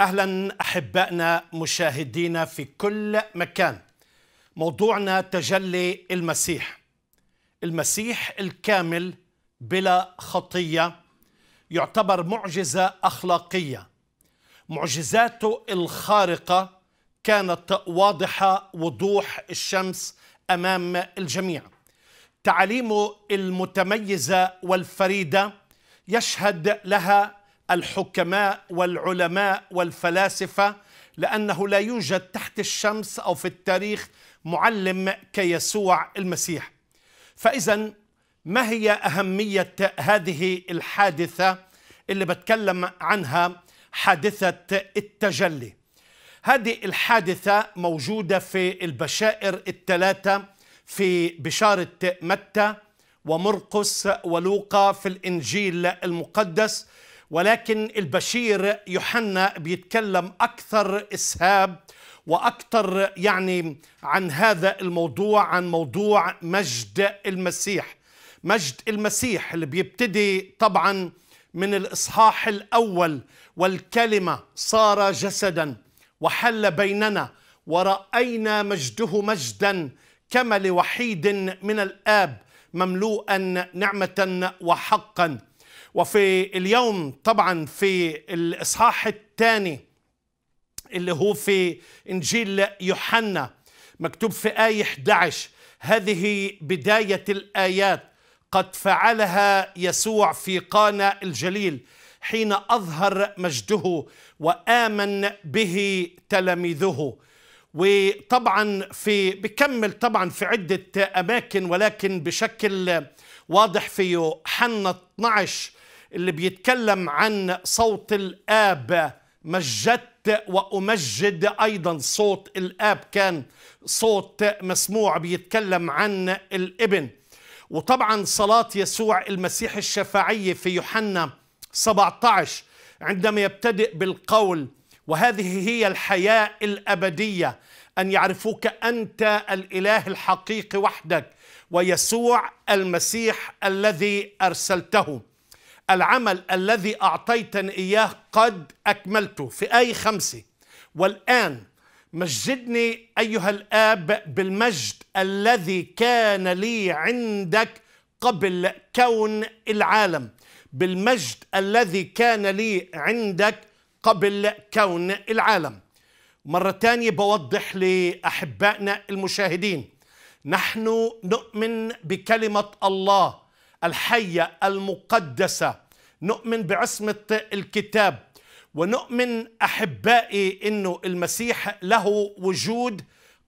اهلا احبائنا مشاهدينا في كل مكان موضوعنا تجلي المسيح المسيح الكامل بلا خطيه يعتبر معجزه اخلاقيه معجزاته الخارقه كانت واضحه وضوح الشمس امام الجميع تعاليمه المتميزه والفريده يشهد لها الحكماء والعلماء والفلاسفه لانه لا يوجد تحت الشمس او في التاريخ معلم كيسوع المسيح فاذا ما هي اهميه هذه الحادثه اللي بتكلم عنها حادثه التجلي هذه الحادثه موجوده في البشائر الثلاثه في بشاره متى ومرقس ولوقا في الانجيل المقدس ولكن البشير يوحنا بيتكلم أكثر إسهاب وأكثر يعني عن هذا الموضوع عن موضوع مجد المسيح مجد المسيح اللي بيبتدي طبعا من الإصحاح الأول والكلمة صار جسدا وحل بيننا ورأينا مجده مجدا كما لوحيد من الآب مملوءا نعمة وحقا وفي اليوم طبعا في الإصحاح الثاني اللي هو في إنجيل يوحنا مكتوب في آية 11 هذه بداية الآيات قد فعلها يسوع في قانا الجليل حين أظهر مجده وآمن به تلاميذه وطبعا في بكمل طبعا في عدة أماكن ولكن بشكل واضح في يوحنا 12 اللي بيتكلم عن صوت الآب مجدت وأمجد أيضا صوت الآب كان صوت مسموع بيتكلم عن الابن وطبعا صلاة يسوع المسيح الشفاعي في يوحنا 17 عندما يبتدئ بالقول وهذه هي الحياة الأبدية أن يعرفوك أنت الإله الحقيقي وحدك ويسوع المسيح الذي أرسلته العمل الذي أعطيتني إياه قد أكملته في آية خمسة والآن مجدني أيها الآب بالمجد الذي كان لي عندك قبل كون العالم بالمجد الذي كان لي عندك قبل كون العالم مرة ثانية بوضح لأحبائنا المشاهدين نحن نؤمن بكلمة الله الحية المقدسة نؤمن بعصمة الكتاب ونؤمن أحبائي أنه المسيح له وجود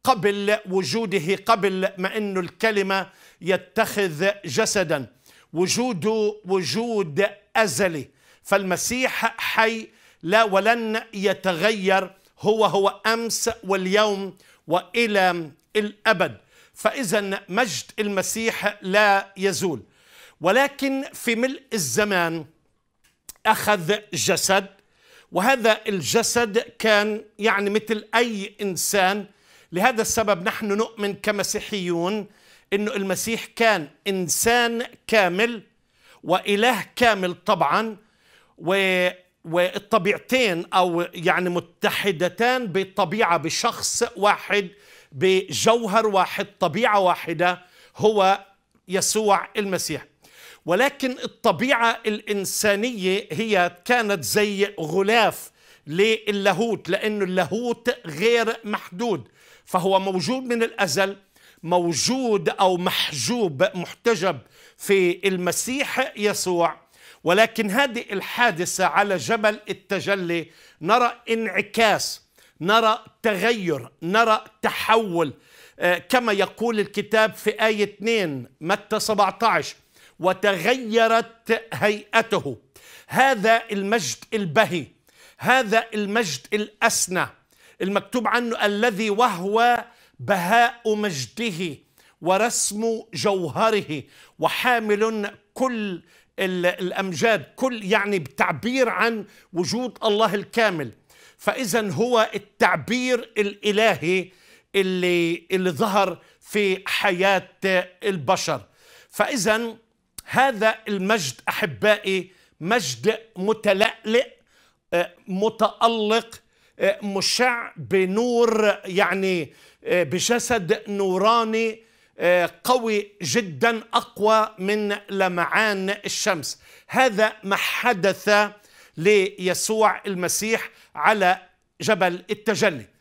قبل وجوده قبل ما أنه الكلمة يتخذ جسدا وجوده وجود أزلي فالمسيح حي لا ولن يتغير هو هو أمس واليوم وإلى الأبد فإذا مجد المسيح لا يزول ولكن في ملء الزمان أخذ جسد وهذا الجسد كان يعني مثل أي إنسان لهذا السبب نحن نؤمن كمسيحيون أن المسيح كان إنسان كامل وإله كامل طبعا و والطبيعتين أو يعني متحدتان بطبيعة بشخص واحد بجوهر واحد طبيعة واحدة هو يسوع المسيح ولكن الطبيعة الإنسانية هي كانت زي غلاف للاهوت لأنه اللاهوت غير محدود فهو موجود من الأزل موجود أو محجوب محتجب في المسيح يسوع ولكن هذه الحادثة على جبل التجلي نرى انعكاس نرى تغير نرى تحول آه، كما يقول الكتاب في آية 2 متى 17 وتغيرت هيئته هذا المجد البهي هذا المجد الاسنى المكتوب عنه الذي وهو بهاء مجده ورسم جوهره وحامل كل الامجاد كل يعني بتعبير عن وجود الله الكامل فاذا هو التعبير الالهي اللي اللي ظهر في حياه البشر فاذا هذا المجد احبائي مجد متلألئ آه، متألق آه، مشع بنور يعني آه، بجسد نوراني قوي جدا اقوى من لمعان الشمس هذا ما حدث ليسوع المسيح على جبل التجلي